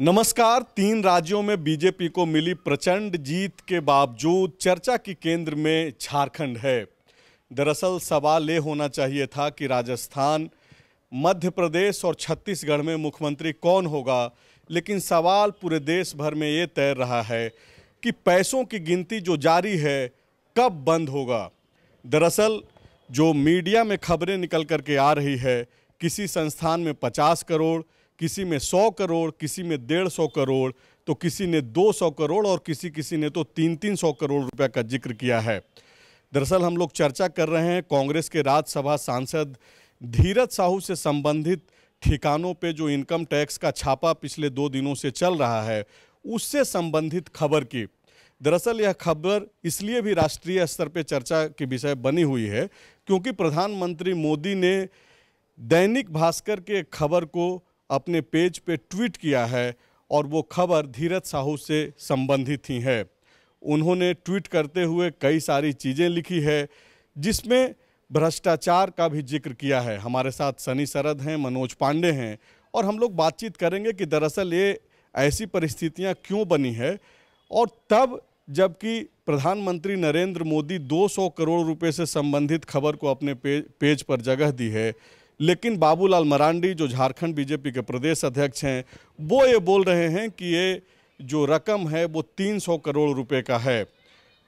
नमस्कार तीन राज्यों में बीजेपी को मिली प्रचंड जीत के बावजूद चर्चा की केंद्र में झारखंड है दरअसल सवाल ये होना चाहिए था कि राजस्थान मध्य प्रदेश और छत्तीसगढ़ में मुख्यमंत्री कौन होगा लेकिन सवाल पूरे देश भर में ये तैर रहा है कि पैसों की गिनती जो जारी है कब बंद होगा दरअसल जो मीडिया में खबरें निकल करके आ रही है किसी संस्थान में पचास करोड़ किसी में सौ करोड़ किसी में डेढ़ सौ करोड़ तो किसी ने दो सौ करोड़ और किसी किसी ने तो तीन तीन सौ करोड़ रुपये का जिक्र किया है दरअसल हम लोग चर्चा कर रहे हैं कांग्रेस के राज्यसभा सांसद धीरज साहू से संबंधित ठिकानों पे जो इनकम टैक्स का छापा पिछले दो दिनों से चल रहा है उससे संबंधित खबर की दरअसल यह खबर इसलिए भी राष्ट्रीय स्तर पर चर्चा के विषय बनी हुई है क्योंकि प्रधानमंत्री मोदी ने दैनिक भास्कर के खबर को अपने पेज पे ट्वीट किया है और वो खबर धीरज साहू से संबंधित ही है उन्होंने ट्वीट करते हुए कई सारी चीज़ें लिखी है जिसमें भ्रष्टाचार का भी जिक्र किया है हमारे साथ सनी सरद हैं मनोज पांडे हैं और हम लोग बातचीत करेंगे कि दरअसल ये ऐसी परिस्थितियां क्यों बनी है और तब जबकि प्रधानमंत्री नरेंद्र मोदी 200 करोड़ रुपए से संबंधित खबर को अपने पेज, पेज पर जगह दी है लेकिन बाबूलाल मरांडी जो झारखंड बीजेपी के प्रदेश अध्यक्ष हैं वो ये बोल रहे हैं कि ये जो रकम है वो 300 करोड़ रुपए का है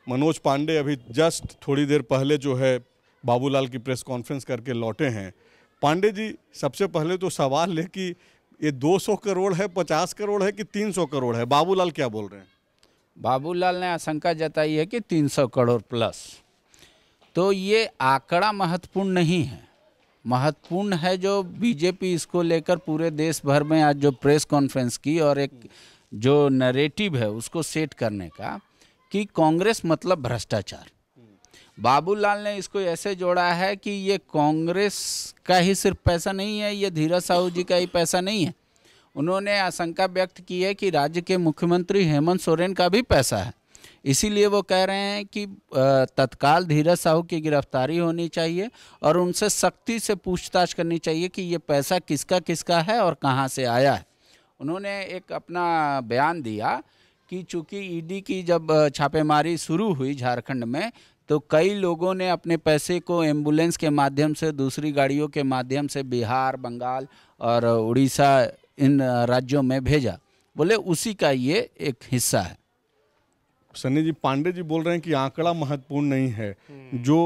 मनोज पांडे अभी जस्ट थोड़ी देर पहले जो है बाबूलाल की प्रेस कॉन्फ्रेंस करके लौटे हैं पांडे जी सबसे पहले तो सवाल है कि ये 200 करोड़ है 50 करोड़ है कि 300 करोड़ है बाबूलाल क्या बोल रहे हैं बाबूलाल ने आशंका जताई है कि 300 करोड़ प्लस तो ये आंकड़ा महत्वपूर्ण नहीं है महत्वपूर्ण है जो बीजेपी इसको लेकर पूरे देश भर में आज जो प्रेस कॉन्फ्रेंस की और एक जो नरेटिव है उसको सेट करने का कि कांग्रेस मतलब भ्रष्टाचार बाबूलाल ने इसको ऐसे जोड़ा है कि ये कांग्रेस का ही सिर्फ पैसा नहीं है ये धीरा साहू जी का ही पैसा नहीं है उन्होंने आशंका व्यक्त की है कि राज्य के मुख्यमंत्री हेमंत सोरेन का भी पैसा है इसीलिए वो कह रहे हैं कि तत्काल धीरज साहू की गिरफ्तारी होनी चाहिए और उनसे सख्ती से पूछताछ करनी चाहिए कि ये पैसा किसका किसका है और कहाँ से आया है उन्होंने एक अपना बयान दिया कि चूँकि ईडी की जब छापेमारी शुरू हुई झारखंड में तो कई लोगों ने अपने पैसे को एम्बुलेंस के माध्यम से दूसरी गाड़ियों के माध्यम से बिहार बंगाल और उड़ीसा इन राज्यों में भेजा बोले उसी का ये एक हिस्सा है सन्नी जी पांडे जी बोल रहे हैं कि आंकड़ा महत्वपूर्ण नहीं है हम्म। जो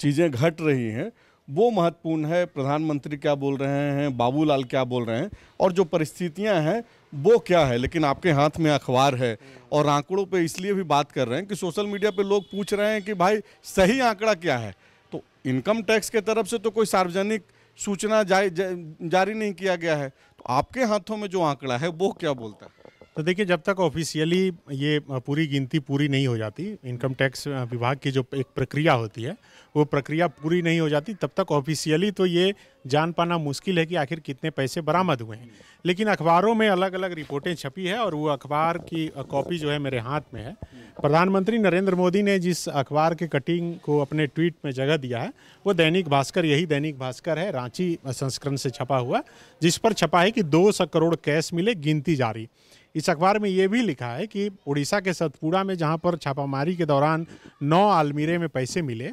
चीज़ें घट रही हैं वो महत्वपूर्ण है प्रधानमंत्री क्या बोल रहे हैं बाबूलाल क्या बोल रहे हैं और जो परिस्थितियां हैं वो क्या है लेकिन आपके हाथ में अखबार है हम्म। और आंकड़ों पे इसलिए भी बात कर रहे हैं कि सोशल मीडिया पे लोग पूछ रहे हैं कि भाई सही आंकड़ा क्या है तो इनकम टैक्स के तरफ से तो कोई सार्वजनिक सूचना जा, जा, जारी नहीं किया गया है तो आपके हाथों में जो आंकड़ा है वो क्या बोलता है तो देखिए जब तक ऑफिशियली ये पूरी गिनती पूरी नहीं हो जाती इनकम टैक्स विभाग की जो एक प्रक्रिया होती है वो प्रक्रिया पूरी नहीं हो जाती तब तक ऑफिशियली तो ये जान पाना मुश्किल है कि आखिर कितने पैसे बरामद हुए हैं लेकिन अखबारों में अलग अलग रिपोर्टें छपी है और वो अखबार की कॉपी जो है मेरे हाथ में है प्रधानमंत्री नरेंद्र मोदी ने जिस अखबार के कटिंग को अपने ट्वीट में जगह दिया है वो दैनिक भास्कर यही दैनिक भास्कर है रांची संस्करण से छपा हुआ जिस पर छपा है कि दो सौ करोड़ कैश मिले गिनती जारी इस अखबार में ये भी लिखा है कि उड़ीसा के सतपुड़ा में जहाँ पर छापामारी के दौरान नौ आलमीरे में पैसे मिले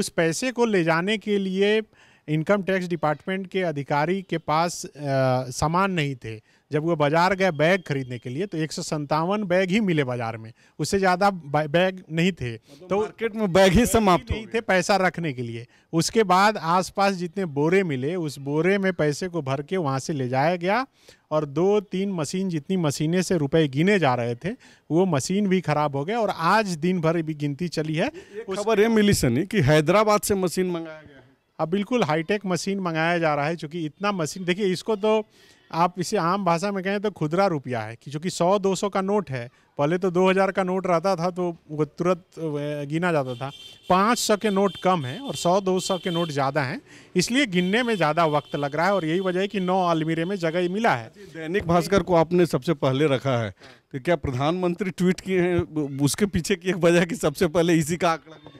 उस पैसे को ले जाने के लिए इनकम टैक्स डिपार्टमेंट के अधिकारी के पास सामान नहीं थे जब वो बाज़ार गए बैग खरीदने के लिए तो एक बैग ही मिले बाज़ार में उससे ज़्यादा बैग नहीं थे मतलब तो मार्केट में बैग ही समाप्त नहीं थे पैसा रखने के लिए उसके बाद आसपास जितने बोरे मिले उस बोरे में पैसे को भर के वहाँ से ले जाया गया और दो तीन मशीन जितनी मशीनें से रुपए गिने जा रहे थे वो मशीन भी खराब हो गए और आज दिन भर भी गिनती चली है खबर ये मिली सनी कि हैदराबाद से मशीन मंगाया गया अब बिल्कुल हाईटेक मशीन मंगाया जा रहा है चूँकि इतना मशीन देखिए इसको तो आप इसे आम भाषा में कहें तो खुदरा रुपया है कि चूँकि सौ दो सौ का नोट है पहले तो दो हज़ार का नोट रहता था तो वो तुरंत गिना जाता था पाँच सौ के नोट कम हैं और सौ दो सौ के नोट ज़्यादा हैं इसलिए गिनने में ज़्यादा वक्त लग रहा है और यही वजह है कि नौ अलमीरे में जगह मिला है दैनिक भास्कर को आपने सबसे पहले रखा है तो क्या प्रधानमंत्री ट्वीट किए हैं उसके पीछे की एक वजह कि सबसे पहले इसी का आंकड़ा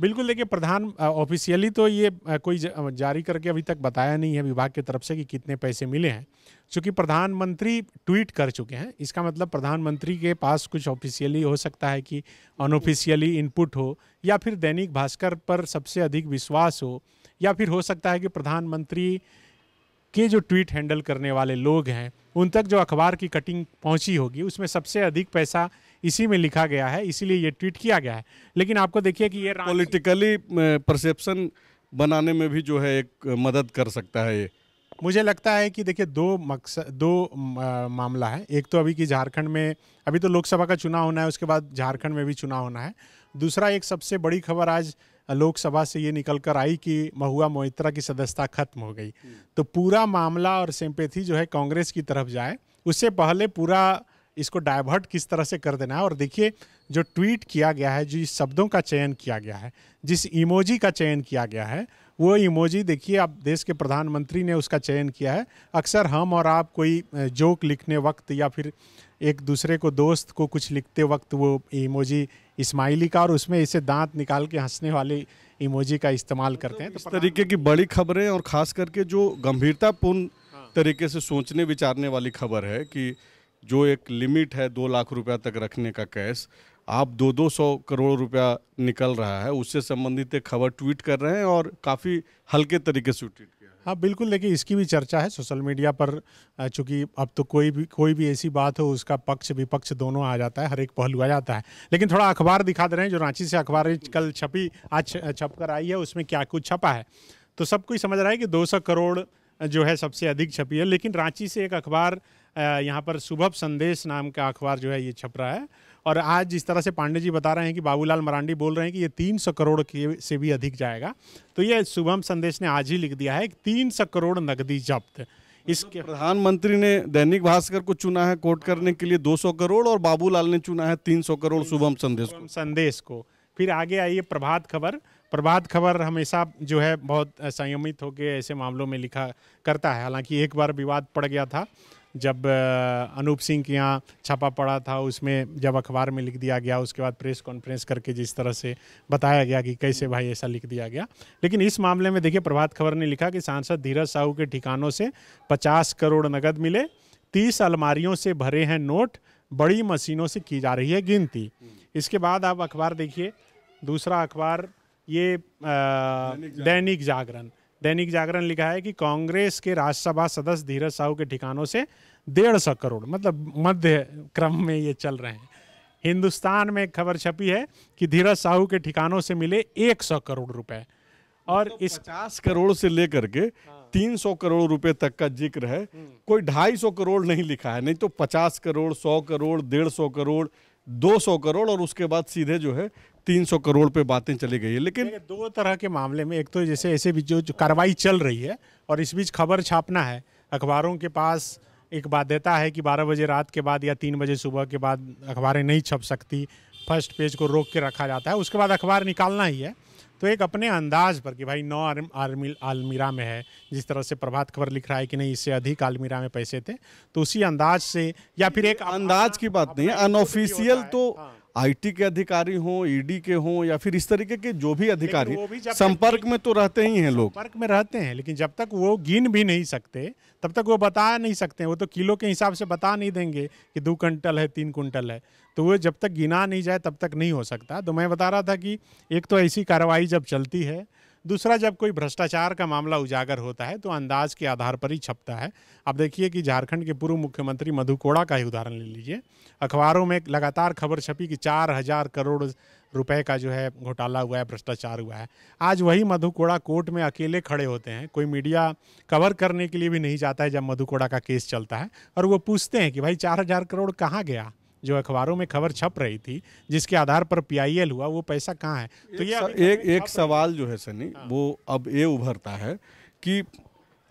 बिल्कुल देखिए प्रधान ऑफिशियली तो ये कोई जारी करके अभी तक बताया नहीं है विभाग की तरफ से कि कितने पैसे मिले हैं चूँकि प्रधानमंत्री ट्वीट कर चुके हैं इसका मतलब प्रधानमंत्री के पास कुछ ऑफिशियली हो सकता है कि अनऑफिशियली इनपुट हो या फिर दैनिक भास्कर पर सबसे अधिक विश्वास हो या फिर हो सकता है कि प्रधानमंत्री के जो ट्वीट हैंडल करने वाले लोग हैं उन तक जो अखबार की कटिंग पहुंची होगी उसमें सबसे अधिक पैसा इसी में लिखा गया है इसीलिए ये ट्वीट किया गया है लेकिन आपको देखिए कि ये पॉलिटिकली परसेप्शन बनाने में भी जो है एक मदद कर सकता है ये मुझे लगता है कि देखिए दो मकसद दो आ, मामला है एक तो अभी कि झारखंड में अभी तो लोकसभा का चुनाव होना है उसके बाद झारखंड में भी चुनाव होना है दूसरा एक सबसे बड़ी खबर आज लोकसभा से ये निकल कर आई कि महुआ मोहित्रा की सदस्यता खत्म हो गई हम्म। तो पूरा मामला और सेम्पेथी जो है कांग्रेस की तरफ जाए उससे पहले पूरा इसको डाइवर्ट किस तरह से कर देना है और देखिए जो ट्वीट किया गया है जिस शब्दों का चयन किया गया है जिस इमोजी का चयन किया गया है वो इमोजी देखिए आप देश के प्रधानमंत्री ने उसका चयन किया है अक्सर हम और आप कोई जोक लिखने वक्त या फिर एक दूसरे को दोस्त को कुछ लिखते वक्त वो इमोजी इस्माइली का और उसमें इसे दांत निकाल के हंसने वाले इमोजी का इस्तेमाल मतलब करते हैं तो इस तरीके की बड़ी खबरें और ख़ास करके जो गंभीरतापूर्ण हाँ। तरीके से सोचने विचारने वाली खबर है कि जो एक लिमिट है दो लाख रुपया तक रखने का कैश आप दो दो सौ करोड़ रुपया निकल रहा है उससे संबंधित एक खबर ट्वीट कर रहे हैं और काफ़ी हल्के तरीके से ट्वीट किया हाँ बिल्कुल देखिए इसकी भी चर्चा है सोशल मीडिया पर चूंकि अब तो कोई भी कोई भी ऐसी बात हो उसका पक्ष विपक्ष दोनों आ जाता है हर एक पहलू आ जाता है लेकिन थोड़ा अखबार दिखा दे रहे हैं जो रांची से अखबार कल छपी आज छप कर आई है उसमें क्या कुछ छपा है तो सब कोई समझ रहा है कि दो करोड़ जो है सबसे अधिक छपी है लेकिन रांची से एक अखबार यहाँ पर शुभ संदेश नाम का अखबार जो है ये छप रहा है और आज जिस तरह से पांडे जी बता रहे हैं कि बाबूलाल मरांडी बोल रहे हैं कि ये तीन सौ करोड़ के से भी अधिक जाएगा तो ये शुभम संदेश ने आज ही लिख दिया है तीन सौ करोड़ नकदी जब्त इसके प्रधानमंत्री ने दैनिक भास्कर को चुना है कोर्ट करने के लिए 200 करोड़ और बाबूलाल ने चुना है 300 करोड़ शुभम संदेश को संदेश को फिर आगे आइए प्रभात खबर प्रभात खबर हमेशा जो है बहुत संयमित होकर ऐसे मामलों में लिखा करता है हालांकि एक बार विवाद पड़ गया था जब अनूप सिंह के यहाँ छापा पड़ा था उसमें जब अखबार में लिख दिया गया उसके बाद प्रेस कॉन्फ्रेंस करके जिस तरह से बताया गया कि कैसे भाई ऐसा लिख दिया गया लेकिन इस मामले में देखिए प्रभात खबर ने लिखा कि सांसद धीरज साहू के ठिकानों से पचास करोड़ नकद मिले तीस अलमारियों से भरे हैं नोट बड़ी मशीनों से की जा रही है गिनती इसके बाद आप अखबार देखिए दूसरा अखबार ये दैनिक जागरण दैनिक जागरण लिखा है कि कांग्रेस के राज्यसभा सदस्य धीरज साहू के ठिकानों से डेढ़ सौ करोड़ मतलब मध्य क्रम में ये चल रहे हैं हिंदुस्तान में खबर छपी है कि धीरज साहू के ठिकानों से मिले एक सौ करोड़ रुपए और तो इस पचास करोड़ से लेकर के तीन सौ करोड़ रुपए तक का जिक्र है हम्म। कोई ढाई सौ करोड़ नहीं लिखा है नहीं तो पचास करोड़ सौ करोड़ डेढ़ सौ करोड़ दो सौ करोड़ और उसके बाद सीधे जो है 300 करोड़ पे बातें चली गई है लेकिन दो तरह के मामले में एक तो जैसे ऐसे भी जो, कार्रवाई चल रही है और इस बीच खबर छापना है अखबारों के पास एक बाध्यता है कि 12 बजे रात के बाद या 3 बजे सुबह के बाद अखबारें नहीं छप सकती फर्स्ट पेज को रोक के रखा जाता है उसके बाद अखबार निकालना ही है तो एक अपने अंदाज पर कि भाई नौ आर्मी आलमीरा में है जिस तरह से प्रभात खबर लिख रहा है कि नहीं इससे अधिक आलमीरा में पैसे थे तो उसी अंदाज से या फिर एक अंदाज की बात नहीं है अनऑफिशियल तो हाँ। आईटी के अधिकारी हों ईडी के हों या फिर इस तरीके के जो भी अधिकारी भी संपर्क में तो रहते ही हैं लोग संपर्क में रहते हैं लेकिन जब तक वो गिन भी नहीं सकते तब तक वो बता नहीं सकते वो तो किलो के हिसाब से बता नहीं देंगे कि दो कुंटल है तीन कुंटल है तो वो जब तक गिना नहीं जाए तब तक नहीं हो सकता तो मैं बता रहा था कि एक तो ऐसी कार्रवाई जब चलती है दूसरा जब कोई भ्रष्टाचार का मामला उजागर होता है तो अंदाज के आधार पर ही छपता है आप देखिए कि झारखंड के पूर्व मुख्यमंत्री मधु कोड़ा का ही उदाहरण ले लीजिए अखबारों में लगातार खबर छपी कि चार हज़ार करोड़ रुपए का जो है घोटाला हुआ है भ्रष्टाचार हुआ है आज वही मधुकोड़ा कोर्ट में अकेले खड़े होते हैं कोई मीडिया कवर करने के लिए भी नहीं जाता है जब मधुकोड़ा का केस चलता है और वो पूछते हैं कि भाई चार हज़ार करोड़ कहाँ गया जो अखबारों में खबर छप रही थी जिसके आधार पर पीआईएल हुआ वो पैसा कहाँ है तो ये एक एक, सवाल जो है सनी हाँ। वो अब ये उभरता है कि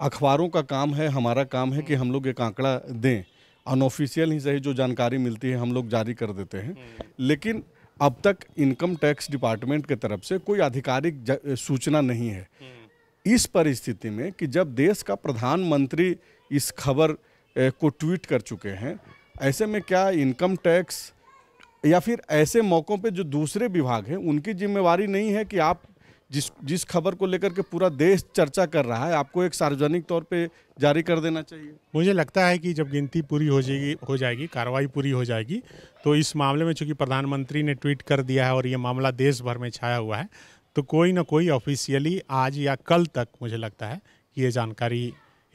अखबारों का काम है हमारा काम है कि हम्म। हम लोग एक आंकड़ा दें अनऑफिशियल ही सही जो जानकारी मिलती है हम लोग जारी कर देते हैं हम्म। लेकिन अब तक इनकम टैक्स डिपार्टमेंट के तरफ से कोई आधिकारिक सूचना नहीं है हम्म। इस परिस्थिति में कि जब देश का प्रधानमंत्री इस खबर को ट्वीट कर चुके हैं ऐसे में क्या इनकम टैक्स या फिर ऐसे मौक़ों पे जो दूसरे विभाग हैं उनकी जिम्मेवारी नहीं है कि आप जिस जिस खबर को लेकर के पूरा देश चर्चा कर रहा है आपको एक सार्वजनिक तौर पे जारी कर देना चाहिए मुझे लगता है कि जब गिनती पूरी हो जाएगी हो जाएगी कार्रवाई पूरी हो जाएगी तो इस मामले में चूंकि प्रधानमंत्री ने ट्वीट कर दिया है और ये मामला देश भर में छाया हुआ है तो कोई ना कोई ऑफिशियली आज या कल तक मुझे लगता है कि ये जानकारी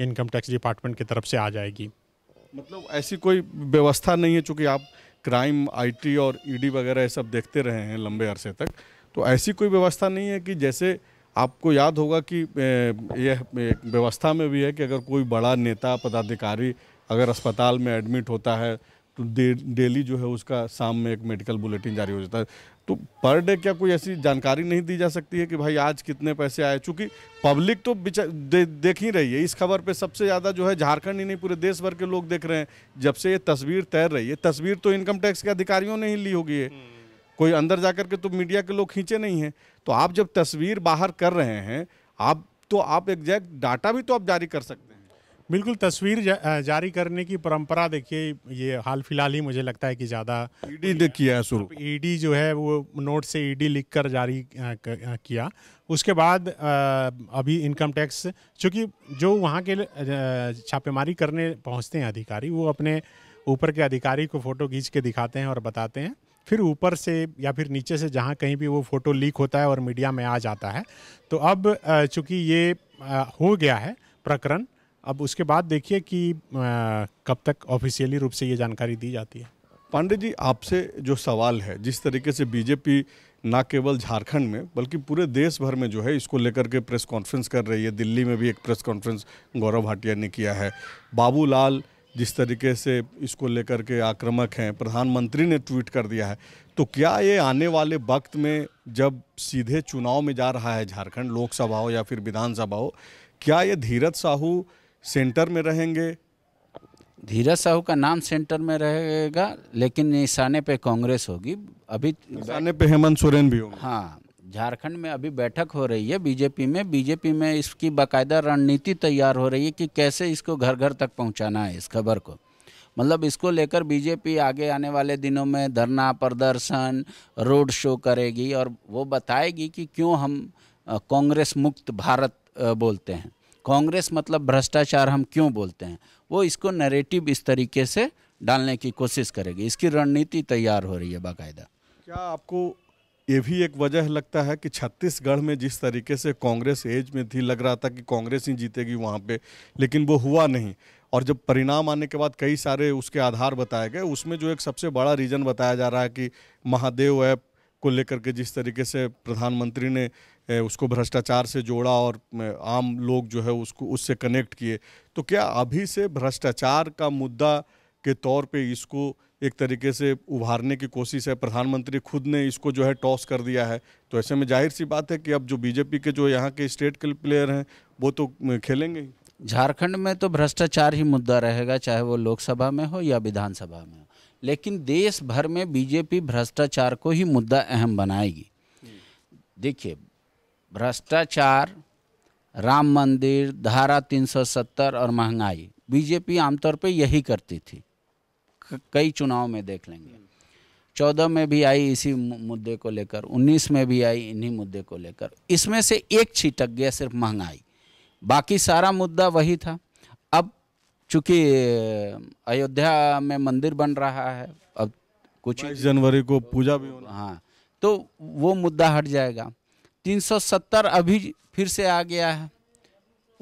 इनकम टैक्स डिपार्टमेंट की तरफ से आ जाएगी मतलब ऐसी कोई व्यवस्था नहीं है चूँकि आप क्राइम आईटी और ईडी e वगैरह ये सब देखते रहे हैं लंबे अरसे तक तो ऐसी कोई व्यवस्था नहीं है कि जैसे आपको याद होगा कि यह व्यवस्था में भी है कि अगर कोई बड़ा नेता पदाधिकारी अगर अस्पताल में एडमिट होता है तो डेली जो है उसका शाम में एक मेडिकल बुलेटिन जारी हो जाता है तो पर डे क्या कोई ऐसी जानकारी नहीं दी जा सकती है कि भाई आज कितने पैसे आए चूंकि पब्लिक तो दे, देख ही रही है इस खबर पे सबसे ज़्यादा जो है झारखंड ही नहीं पूरे देश भर के लोग देख रहे हैं जब से ये तस्वीर तैर रही है तस्वीर तो इनकम टैक्स के अधिकारियों ने ही ली होगी है कोई अंदर जाकर के तो मीडिया के लोग खींचे नहीं है तो आप जब तस्वीर बाहर कर रहे हैं आप तो आप एग्जैक्ट डाटा भी तो आप जारी कर सकते हैं बिल्कुल तस्वीर जा, जारी करने की परंपरा देखिए ये हाल फिलहाल ही मुझे लगता है कि ज़्यादा ईडी ने किया है शुरू ईडी जो है वो नोट से ईडी लिखकर जारी किया उसके बाद अभी इनकम टैक्स चूँकि जो वहाँ के छापेमारी करने पहुँचते हैं अधिकारी वो अपने ऊपर के अधिकारी को फ़ोटो खींच के दिखाते हैं और बताते हैं फिर ऊपर से या फिर नीचे से जहाँ कहीं भी वो फ़ोटो लीक होता है और मीडिया में आ जाता है तो अब चूँकि ये हो गया है प्रकरण अब उसके बाद देखिए कि कब तक ऑफिशियली रूप से ये जानकारी दी जाती है पांडे जी आपसे जो सवाल है जिस तरीके से बीजेपी ना केवल झारखंड में बल्कि पूरे देश भर में जो है इसको लेकर के प्रेस कॉन्फ्रेंस कर रही है दिल्ली में भी एक प्रेस कॉन्फ्रेंस गौरव भाटिया ने किया है बाबूलाल जिस तरीके से इसको लेकर के आक्रामक हैं प्रधानमंत्री ने ट्वीट कर दिया है तो क्या ये आने वाले वक्त में जब सीधे चुनाव में जा रहा है झारखंड लोकसभा हो या फिर विधानसभा हो क्या ये धीरज साहू सेंटर में रहेंगे धीरज साहू का नाम सेंटर में रहेगा लेकिन निशाने पे कांग्रेस होगी अभी निशाने पे हेमंत सोरेन भी होगा हाँ झारखंड में अभी बैठक हो रही है बीजेपी में बीजेपी में इसकी बाकायदा रणनीति तैयार हो रही है कि कैसे इसको घर घर तक पहुंचाना है इस खबर को मतलब इसको लेकर बीजेपी आगे आने वाले दिनों में धरना प्रदर्शन रोड शो करेगी और वो बताएगी कि क्यों हम कांग्रेस मुक्त भारत बोलते हैं कांग्रेस मतलब भ्रष्टाचार हम क्यों बोलते हैं वो इसको नरेटिव इस तरीके से डालने की कोशिश करेगी इसकी रणनीति तैयार हो रही है बाकायदा क्या आपको ये भी एक वजह लगता है कि छत्तीसगढ़ में जिस तरीके से कांग्रेस एज में थी लग रहा था कि कांग्रेस ही जीतेगी वहाँ पे लेकिन वो हुआ नहीं और जब परिणाम आने के बाद कई सारे उसके आधार बताए गए उसमें जो एक सबसे बड़ा रीज़न बताया जा रहा है कि महादेव ऐप को लेकर के जिस तरीके से प्रधानमंत्री ने उसको भ्रष्टाचार से जोड़ा और आम लोग जो है उसको उससे कनेक्ट किए तो क्या अभी से भ्रष्टाचार का मुद्दा के तौर पे इसको एक तरीके से उभारने की कोशिश है प्रधानमंत्री खुद ने इसको जो है टॉस कर दिया है तो ऐसे में जाहिर सी बात है कि अब जो बीजेपी के जो यहाँ के स्टेट के प्लेयर हैं वो तो खेलेंगे ही झारखंड में तो भ्रष्टाचार ही मुद्दा रहेगा चाहे वो लोकसभा में हो या विधानसभा में हो लेकिन देश भर में बीजेपी भ्रष्टाचार को ही मुद्दा अहम बनाएगी देखिए भ्रष्टाचार राम मंदिर धारा 370 और महंगाई बीजेपी आमतौर पे यही करती थी कई चुनाव में देख लेंगे चौदह में भी आई इसी मुद्दे को लेकर उन्नीस में भी आई इन्हीं मुद्दे को लेकर इसमें से एक छिटक गया सिर्फ महंगाई बाकी सारा मुद्दा वही था अब चूंकि अयोध्या में मंदिर बन रहा है अब कुछ जनवरी को पूजा भी हाँ तो वो मुद्दा हट जाएगा 370 अभी फिर से आ गया है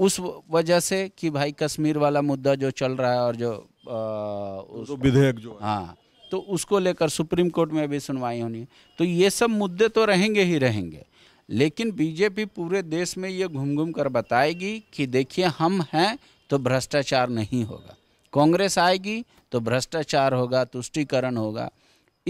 उस वजह से कि भाई कश्मीर वाला मुद्दा जो चल रहा है और जो विधेयक जो हाँ तो उसको लेकर सुप्रीम कोर्ट में भी सुनवाई होनी है तो ये सब मुद्दे तो रहेंगे ही रहेंगे लेकिन बीजेपी पूरे देश में ये घूम घूम कर बताएगी कि देखिए हम हैं तो भ्रष्टाचार नहीं होगा कांग्रेस आएगी तो भ्रष्टाचार होगा तुष्टिकरण होगा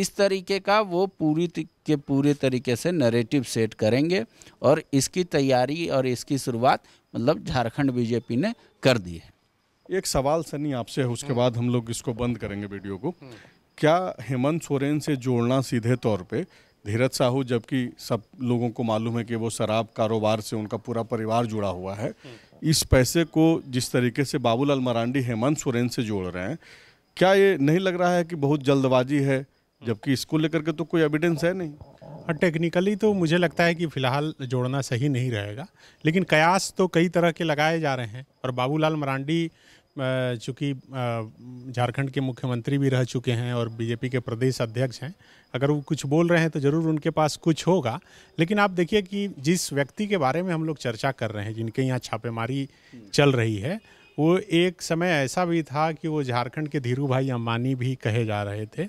इस तरीके का वो पूरी के पूरे तरीके से नरेटिव सेट करेंगे और इसकी तैयारी और इसकी शुरुआत मतलब झारखंड बीजेपी ने कर दी है एक सवाल सनी आपसे है उसके हम्म। बाद हम लोग इसको बंद करेंगे वीडियो को हम्म। क्या हेमंत सोरेन से जोड़ना सीधे तौर पे धीरज साहू जबकि सब लोगों को मालूम है कि वो शराब कारोबार से उनका पूरा परिवार जुड़ा हुआ है हम्म। इस पैसे को जिस तरीके से बाबूलाल मरांडी हेमंत सोरेन से जोड़ रहे हैं क्या ये नहीं लग रहा है कि बहुत जल्दबाजी है जबकि इसको लेकर के तो कोई एविडेंस है नहीं और हाँ, टेक्निकली तो मुझे लगता है कि फिलहाल जोड़ना सही नहीं रहेगा लेकिन कयास तो कई तरह के लगाए जा रहे हैं और बाबूलाल मरांडी चूँकि झारखंड के मुख्यमंत्री भी रह चुके हैं और बीजेपी के प्रदेश अध्यक्ष हैं अगर वो कुछ बोल रहे हैं तो ज़रूर उनके पास कुछ होगा लेकिन आप देखिए कि जिस व्यक्ति के बारे में हम लोग चर्चा कर रहे हैं जिनके यहाँ छापेमारी चल रही है वो एक समय ऐसा भी था कि वो झारखंड के धीरू भाई अम्बानी भी कहे जा रहे थे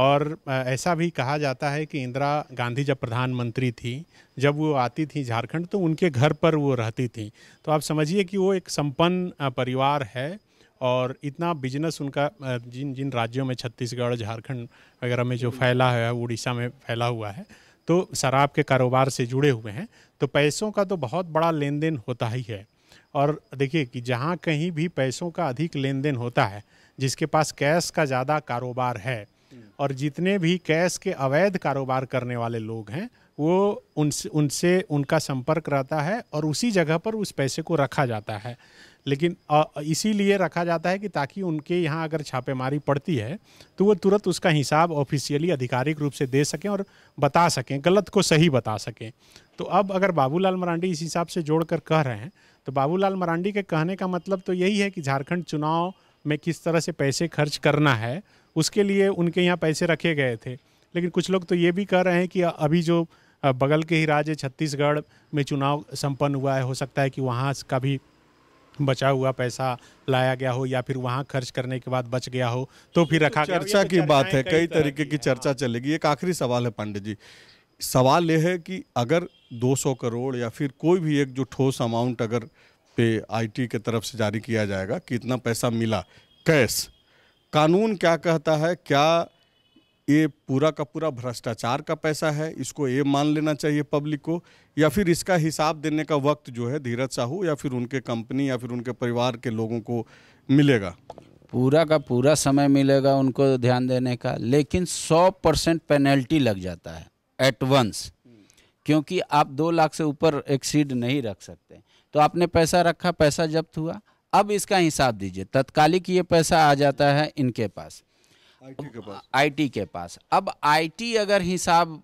और ऐसा भी कहा जाता है कि इंदिरा गांधी जब प्रधानमंत्री थी जब वो आती थी झारखंड तो उनके घर पर वो रहती थी तो आप समझिए कि वो एक संपन्न परिवार है और इतना बिजनेस उनका जिन जिन राज्यों में छत्तीसगढ़ झारखंड वगैरह में जो फैला है उड़ीसा में फैला हुआ है तो शराब के कारोबार से जुड़े हुए हैं तो पैसों का तो बहुत बड़ा लेन देन होता ही है और देखिए कि जहाँ कहीं भी पैसों का अधिक लेन देन होता है जिसके पास कैश का ज़्यादा कारोबार है और जितने भी कैश के अवैध कारोबार करने वाले लोग हैं वो उनसे उनसे उनका संपर्क रहता है और उसी जगह पर उस पैसे को रखा जाता है लेकिन इसीलिए रखा जाता है कि ताकि उनके यहाँ अगर छापेमारी पड़ती है तो वो तुरंत उसका हिसाब ऑफिशियली आधिकारिक रूप से दे सकें और बता सकें गलत को सही बता सकें तो अब अगर बाबूलाल मरांडी इस हिसाब से जोड़कर कह रहे हैं तो बाबूलाल मरांडी के कहने का मतलब तो यही है कि झारखंड चुनाव में किस तरह से पैसे खर्च करना है उसके लिए उनके यहाँ पैसे रखे गए थे लेकिन कुछ लोग तो ये भी कह रहे हैं कि अभी जो बगल के ही राज्य छत्तीसगढ़ में चुनाव संपन्न हुआ है हो सकता है कि वहाँ का भी बचा हुआ पैसा लाया गया हो या फिर वहाँ खर्च करने के बाद बच गया हो तो फिर तो रखा तो चर्चा की बात है कई तरीके की चर्चा हाँ। चलेगी एक आखिरी सवाल है पांडे जी सवाल यह है कि अगर 200 करोड़ या फिर कोई भी एक जो ठोस अमाउंट अगर पे आईटी के तरफ से जारी किया जाएगा कि इतना पैसा मिला कैश कानून क्या कहता है क्या ये पूरा का पूरा भ्रष्टाचार का पैसा है इसको ये मान लेना चाहिए पब्लिक को या फिर इसका हिसाब देने का वक्त जो है धीरज साहू या फिर उनके कंपनी या फिर उनके परिवार के लोगों को मिलेगा पूरा का पूरा समय मिलेगा उनको ध्यान देने का लेकिन 100 परसेंट पेनल्टी लग जाता है एट वंस क्योंकि आप दो लाख से ऊपर एक्सीड नहीं रख सकते तो आपने पैसा रखा पैसा जब्त हुआ अब इसका हिसाब दीजिए तत्कालिक ये पैसा आ जाता है इनके पास आईटी के पास आईटी के पास अब आईटी अगर हिसाब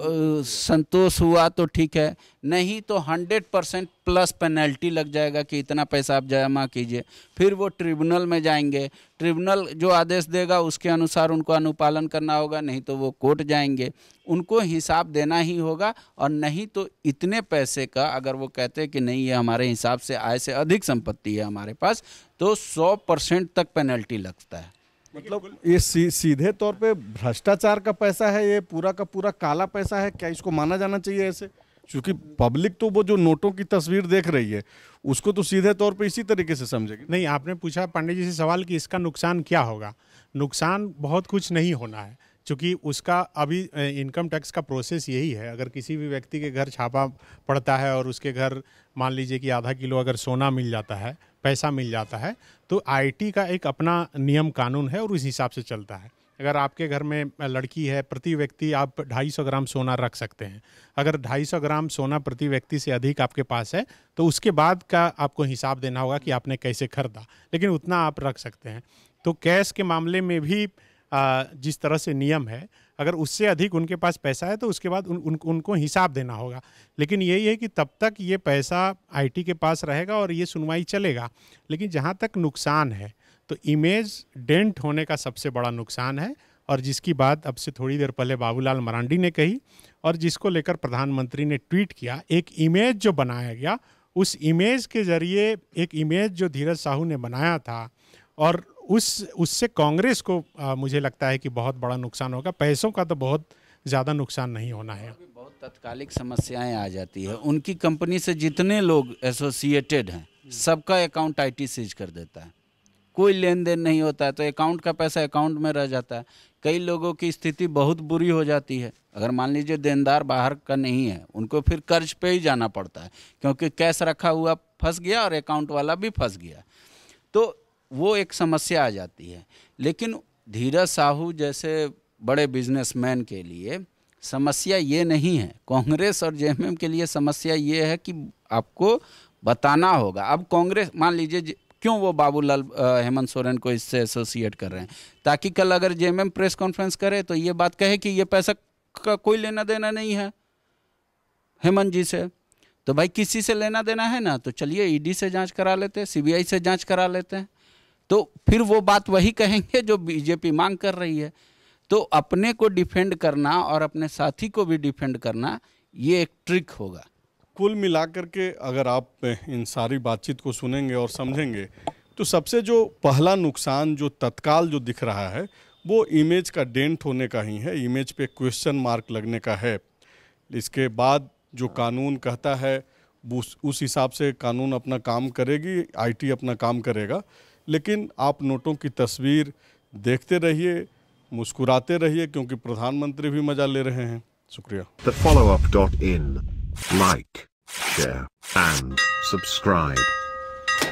संतोष हुआ तो ठीक है नहीं तो 100 परसेंट प्लस पेनल्टी लग जाएगा कि इतना पैसा आप जमा कीजिए फिर वो ट्रिब्यूनल में जाएंगे ट्रिब्यूनल जो आदेश देगा उसके अनुसार उनको अनुपालन करना होगा नहीं तो वो कोर्ट जाएंगे उनको हिसाब देना ही होगा और नहीं तो इतने पैसे का अगर वो कहते कि नहीं ये हमारे हिसाब से आय से अधिक संपत्ति है हमारे पास तो सौ परसेंट तक पेनल्टी लगता है मतलब ये सी, सीधे तौर पे भ्रष्टाचार का पैसा है ये पूरा का पूरा काला पैसा है क्या इसको माना जाना चाहिए ऐसे क्योंकि पब्लिक तो वो जो नोटों की तस्वीर देख रही है उसको तो सीधे तौर पे इसी तरीके से समझेगी नहीं आपने पूछा पांडे जी से सवाल कि इसका नुकसान क्या होगा नुकसान बहुत कुछ नहीं होना है चूँकि उसका अभी इनकम टैक्स का प्रोसेस यही है अगर किसी भी व्यक्ति के घर छापा पड़ता है और उसके घर मान लीजिए कि आधा किलो अगर सोना मिल जाता है पैसा मिल जाता है तो आईटी का एक अपना नियम कानून है और उस हिसाब से चलता है अगर आपके घर में लड़की है प्रति व्यक्ति आप 250 ग्राम सोना रख सकते हैं अगर 250 ग्राम सोना प्रति व्यक्ति से अधिक आपके पास है तो उसके बाद का आपको हिसाब देना होगा कि आपने कैसे खरीदा लेकिन उतना आप रख सकते हैं तो कैश के मामले में भी जिस तरह से नियम है अगर उससे अधिक उनके पास पैसा है तो उसके बाद उन, उन उनको हिसाब देना होगा लेकिन यही है कि तब तक ये पैसा आईटी के पास रहेगा और ये सुनवाई चलेगा लेकिन जहाँ तक नुकसान है तो इमेज डेंट होने का सबसे बड़ा नुकसान है और जिसकी बात अब से थोड़ी देर पहले बाबूलाल मरांडी ने कही और जिसको लेकर प्रधानमंत्री ने ट्वीट किया एक इमेज जो बनाया गया उस इमेज के जरिए एक इमेज जो धीरज साहू ने बनाया था और उस उससे कांग्रेस को आ, मुझे लगता है कि बहुत बड़ा नुकसान होगा पैसों का तो बहुत ज़्यादा नुकसान नहीं होना है बहुत तत्कालिक समस्याएं आ जाती है उनकी कंपनी से जितने लोग एसोसिएटेड हैं सबका अकाउंट आईटी सीज कर देता है कोई लेन देन नहीं होता है तो अकाउंट का पैसा अकाउंट में रह जाता है कई लोगों की स्थिति बहुत बुरी हो जाती है अगर मान लीजिए देनदार बाहर का नहीं है उनको फिर कर्ज पे ही जाना पड़ता है क्योंकि कैश रखा हुआ फंस गया और अकाउंट वाला भी फंस गया तो वो एक समस्या आ जाती है लेकिन धीरज साहू जैसे बड़े बिजनेसमैन के लिए समस्या ये नहीं है कांग्रेस और जे के लिए समस्या ये है कि आपको बताना होगा अब कांग्रेस मान लीजिए क्यों वो बाबूलाल हेमंत सोरेन को इससे एसोसिएट कर रहे हैं ताकि कल अगर जे प्रेस कॉन्फ्रेंस करे तो ये बात कहे कि ये पैसा का कोई लेना देना नहीं है हेमंत जी से तो भाई किसी से लेना देना है ना तो चलिए ईडी e से जांच करा लेते हैं सीबीआई से जांच करा लेते हैं तो फिर वो बात वही कहेंगे जो बीजेपी मांग कर रही है तो अपने को डिफेंड करना और अपने साथी को भी डिफेंड करना ये एक ट्रिक होगा कुल मिलाकर के अगर आप इन सारी बातचीत को सुनेंगे और समझेंगे तो सबसे जो पहला नुकसान जो तत्काल जो दिख रहा है वो इमेज का डेंट होने का ही है इमेज पे क्वेश्चन मार्क लगने का है इसके बाद जो कानून कहता है उस हिसाब से कानून अपना काम करेगी आईटी अपना काम करेगा लेकिन आप नोटों की तस्वीर देखते रहिए मुस्कुराते रहिए क्योंकि प्रधानमंत्री भी मजा ले रहे हैं शुक्रिया the follow up dot in like share and subscribe